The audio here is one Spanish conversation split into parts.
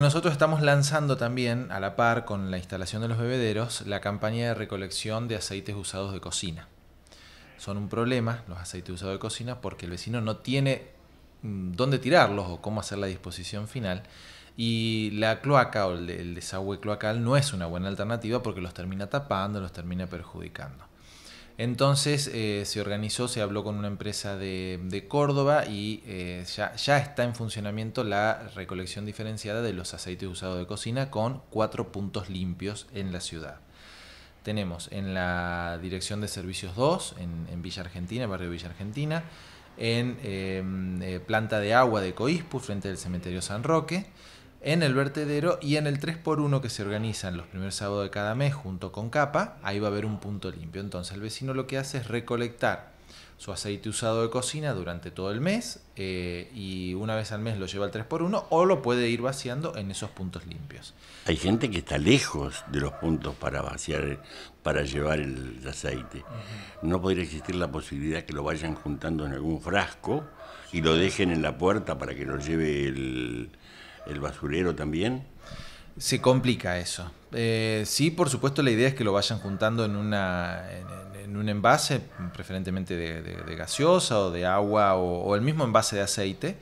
Nosotros estamos lanzando también, a la par con la instalación de los bebederos, la campaña de recolección de aceites usados de cocina. Son un problema los aceites usados de cocina porque el vecino no tiene mm, dónde tirarlos o cómo hacer la disposición final. Y la cloaca o el desagüe cloacal no es una buena alternativa porque los termina tapando, los termina perjudicando. Entonces eh, se organizó, se habló con una empresa de, Córdoba y eh, ya, está en funcionamiento la recolección diferenciada de los aceites usados de cocina con cuatro puntos limpios en la ciudad. Tenemos en la Dirección de Servicios 2, en, Villa Argentina, barrio Villa Argentina, en em, eh, planta de agua de Coispu, frente al cementerio San Roque, en el vertedero y en el 3x1 que se organizan los primeros sábados de cada mes junto con capa, ahí va a haber un punto limpio. Entonces el vecino lo que hace es recolectar su aceite usado de cocina durante todo el mes eh, y una vez al mes lo lleva al 3x1 o lo puede ir vaciando en esos puntos limpios. Hay gente que está lejos de los puntos para vaciar, para llevar el, aceite. No podría existir la posibilidad que lo vayan juntando en algún frasco y lo dejen en la puerta para que lo lleve el, el basurero también. Se complica eso. Eh, sí, por supuesto, la idea es que lo vayan juntando en, en, un envase, preferentemente de, gaseosa o de agua o, el mismo envase de aceite.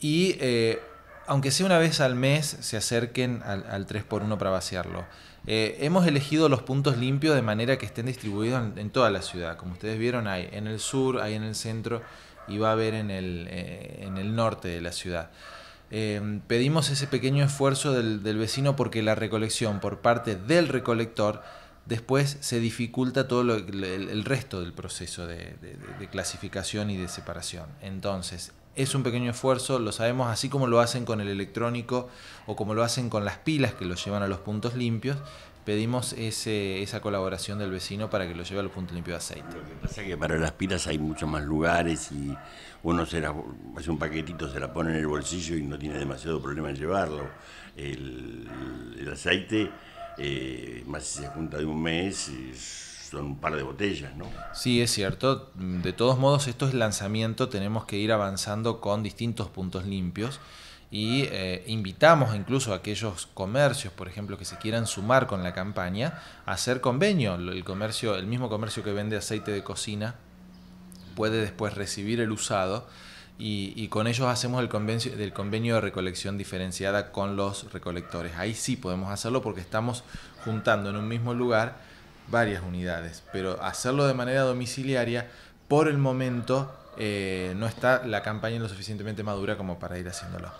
Y eh, aunque sea una vez al mes, se acerquen al, 3x1 para vaciarlo. Eh, hemos elegido los puntos limpios de manera que estén distribuidos en, toda la ciudad. Como ustedes vieron, hay en el sur, hay en el centro y va a haber en el, en el norte de la ciudad. Em, pedimos ese pequeño esfuerzo del, vecino porque la recolección por parte del recolector después se dificulta todo el, resto del proceso de, de, clasificación y de separación. Entonces, es un pequeño esfuerzo, lo sabemos, así como lo hacen con el electrónico o como lo hacen con las pilas que lo llevan a los puntos limpios, pedimos esa colaboración del vecino para que lo lleve al punto limpio de aceite. Lo que pasa es que para las pilas hay muchos más lugares y uno se hace un paquetito, se la pone en el bolsillo y no tiene demasiado problema en llevarlo. El, aceite, eh, más si se junta de un mes, son un par de botellas, ¿no? Sí, es cierto. De todos modos, esto es lanzamiento, tenemos que ir avanzando con distintos puntos limpios y eh, invitamos incluso a aquellos comercios, por ejemplo, que se quieran sumar con la campaña, a hacer convenio. El, comercio, el mismo comercio que vende aceite de cocina puede después recibir el usado. Y, y, con ellos hacemos el convenio, del convenio de recolección diferenciada con los recolectores. Ahí sí podemos hacerlo porque estamos juntando en un mismo lugar varias unidades, pero hacerlo de manera domiciliaria, por el momento eh, no está la campaña lo suficientemente madura como para ir haciéndolo.